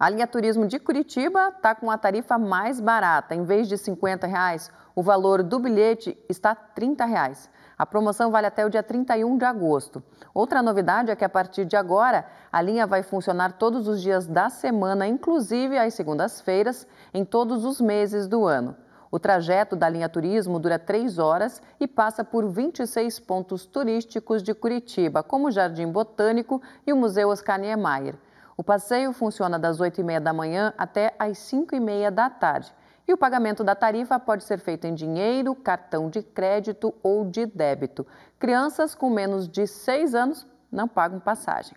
A linha turismo de Curitiba está com a tarifa mais barata. Em vez de R$ 50,00, reais, o valor do bilhete está R$ 30,00. Reais. A promoção vale até o dia 31 de agosto. Outra novidade é que a partir de agora, a linha vai funcionar todos os dias da semana, inclusive às segundas-feiras, em todos os meses do ano. O trajeto da linha turismo dura três horas e passa por 26 pontos turísticos de Curitiba, como o Jardim Botânico e o Museu Oscar Niemeyer. O passeio funciona das 8h30 da manhã até as 5h30 da tarde. E o pagamento da tarifa pode ser feito em dinheiro, cartão de crédito ou de débito. Crianças com menos de 6 anos não pagam passagem.